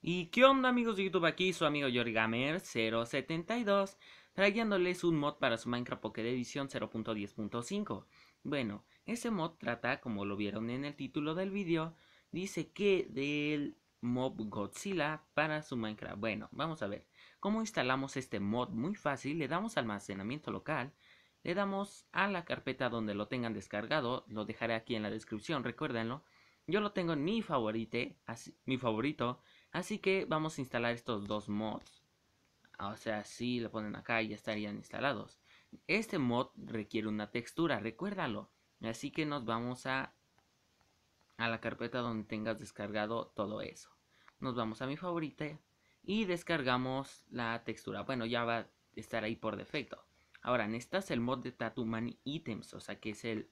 Y qué onda amigos de YouTube, aquí su amigo gamer 072 trayéndoles un mod para su Minecraft Pocket Edition 0.10.5 Bueno, ese mod trata, como lo vieron en el título del vídeo, dice que del mob Godzilla para su Minecraft Bueno, vamos a ver, ¿cómo instalamos este mod? Muy fácil, le damos almacenamiento local le damos a la carpeta donde lo tengan descargado, lo dejaré aquí en la descripción, recuérdenlo. Yo lo tengo en mi favorite, así, mi favorito, Así que vamos a instalar estos dos mods. O sea, si lo ponen acá ya estarían instalados. Este mod requiere una textura, recuérdalo. Así que nos vamos a, a la carpeta donde tengas descargado todo eso. Nos vamos a mi favorita y descargamos la textura. Bueno, ya va a estar ahí por defecto. Ahora, necesitas el mod de Tattoo Items, o sea que es el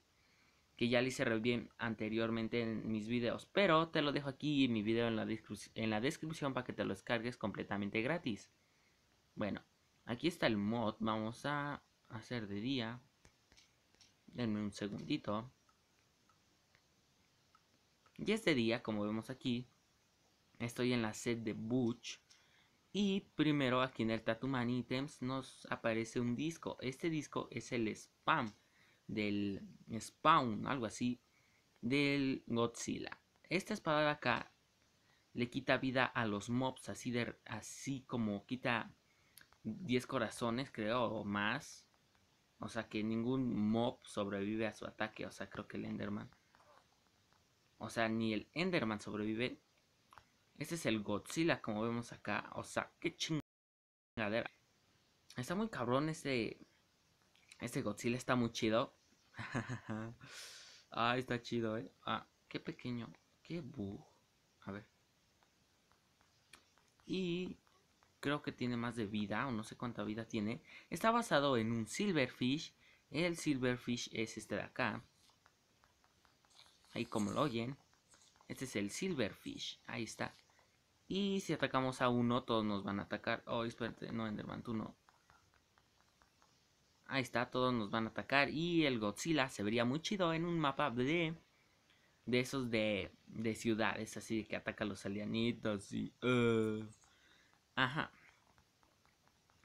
que ya le hice review anteriormente en mis videos, pero te lo dejo aquí en mi video en la, descripción para que te lo descargues completamente gratis. Bueno, aquí está el mod, vamos a hacer de día. Denme un segundito. Y este día, como vemos aquí, estoy en la set de Butch. Y primero aquí en el Tattoo Man Items nos aparece un disco. Este disco es el Spam del spawn, algo así, del Godzilla. Esta espada acá le quita vida a los mobs, así, de, así como quita 10 corazones, creo, o más. O sea que ningún mob sobrevive a su ataque, o sea, creo que el Enderman. O sea, ni el Enderman sobrevive. Este es el Godzilla, como vemos acá. O sea, qué chingadera. Está muy cabrón este, este Godzilla está muy chido. ah, está chido, eh. Ah, qué pequeño. Qué bug. A ver. Y creo que tiene más de vida, o no sé cuánta vida tiene. Está basado en un Silverfish. El Silverfish es este de acá. Ahí como lo oyen. Este es el Silverfish. Ahí está. Y si atacamos a uno, todos nos van a atacar. Oh, espérate, no, Enderman, tú no ahí está, todos nos van a atacar. Y el Godzilla se vería muy chido en un mapa de, de esos de, de ciudades, así que ataca a los alienitos y... Eh, ajá.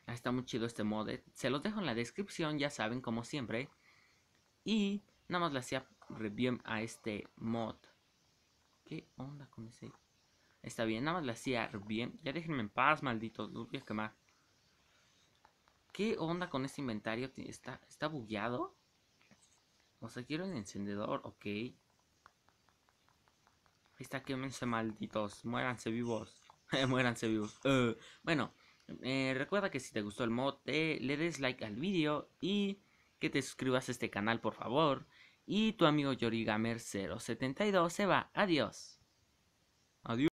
Ahí está muy chido este mod. Eh. Se los dejo en la descripción, ya saben, como siempre. Y nada más le hacía bien a este mod. ¿Qué onda con ese? Está bien, nada más le hacía bien Ya déjenme en paz, maldito. No voy a quemar. ¿Qué onda con este inventario? ¿Está, está bugueado? O sea, quiero el encendedor, ok. Ahí está, quémense malditos. Muéranse vivos. Muéranse vivos. Eh, bueno, eh, recuerda que si te gustó el mod, le des like al vídeo y que te suscribas a este canal, por favor. Y tu amigo Yorigamer072 se va. Adiós. Adiós.